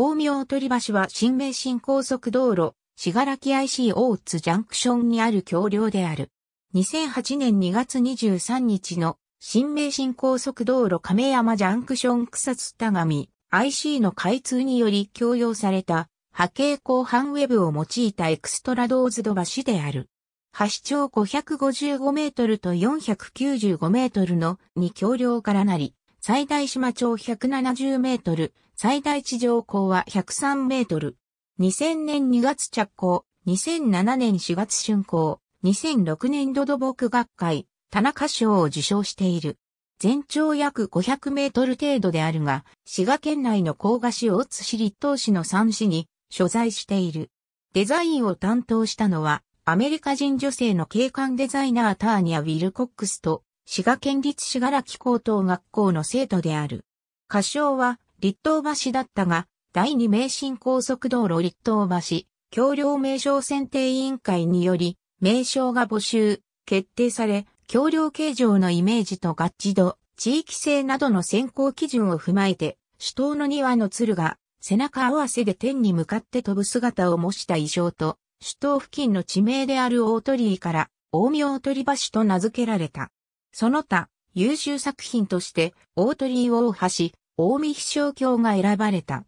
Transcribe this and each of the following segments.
大宮取鳥橋は新名神高速道路、しがらき IC 大津ジャンクションにある橋梁である。2008年2月23日の新名神高速道路亀山ジャンクション草津田上 IC の開通により供用された波形後半ウェブを用いたエクストラドーズド橋である。橋長555メートルと495メートルの2橋梁からなり、最大島長170メートル、最大地上高は103メートル。2000年2月着工、2007年4月竣工、2006年度土木学会、田中賞を受賞している。全長約500メートル程度であるが、滋賀県内の甲賀市大津市立東市の3市に所在している。デザインを担当したのは、アメリカ人女性の景観デザイナーターニア・ウィルコックスと、滋賀県立滋賀ら機高等学校の生徒である。歌唱は、立東橋だったが、第二名神高速道路立東橋、橋梁名称選定委員会により、名称が募集、決定され、橋梁形状のイメージと合致度、地域性などの選考基準を踏まえて、首都の庭の鶴が、背中合わせで天に向かって飛ぶ姿を模した衣装と、首都付近の地名である大鳥居から、大名大鳥橋と名付けられた。その他、優秀作品として、大鳥居大橋、近江飛翔橋が選ばれた。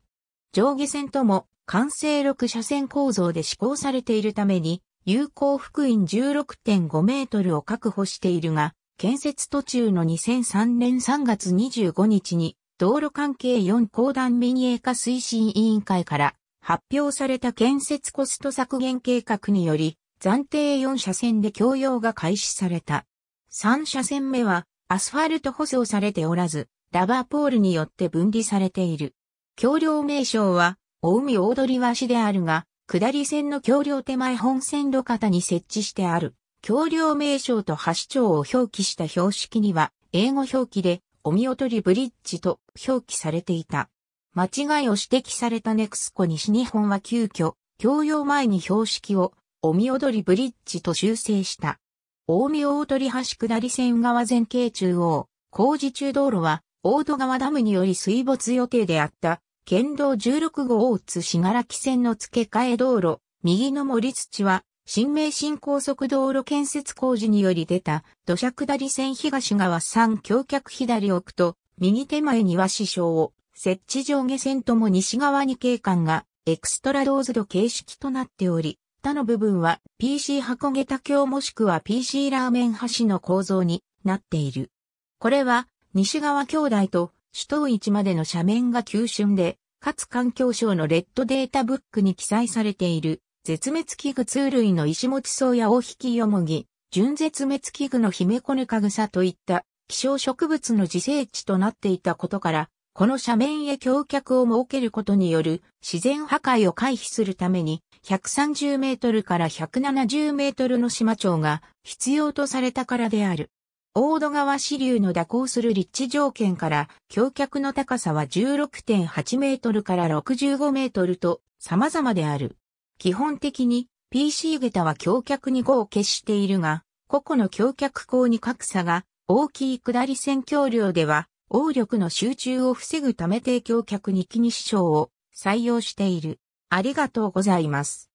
上下線とも完成6車線構造で施行されているために、有効福音16.5メートルを確保しているが、建設途中の2003年3月25日に、道路関係4公団民営化推進委員会から発表された建設コスト削減計画により、暫定4車線で供用が開始された。3車線目はアスファルト舗装されておらず、ラバーポールによって分離されている。橋梁名称は、大海大鳥橋であるが、下り線の橋梁手前本線路肩に設置してある、橋梁名称と橋長を表記した標識には、英語表記で、お見おとりブリッジと表記されていた。間違いを指摘されたネクスコ西日本は急遽、教養前に標識を、お見おどりブリッジと修正した。大見大鳥橋下り線側前景中央、工事中道路は、大戸川ダムにより水没予定であった、県道16号大津信楽線の付け替え道路、右の森土は、新名神高速道路建設工事により出た、土砂下り線東側3橋脚左奥と、右手前には支障を、設置上下線とも西側に景観が、エクストラドーズド形式となっており、他の部分は PC 箱桁橋もしくは PC ラーメン橋の構造になっている。これは西側兄弟と首都市までの斜面が急峻で、かつ環境省のレッドデータブックに記載されている、絶滅危惧通類の石持草や大引きよもぎ、純絶滅危惧のヒメコヌカグサといった希少植物の自生地となっていたことから、この斜面へ橋脚を設けることによる自然破壊を回避するために130メートルから170メートルの島町が必要とされたからである。大戸川支流の蛇行する立地条件から、橋脚の高さは16.8メートルから65メートルと様々である。基本的に PC 桁は橋脚に5を決しているが、個々の橋脚口に格差が大きい下り線橋梁では、応力の集中を防ぐため提供客に気に支障を採用している。ありがとうございます。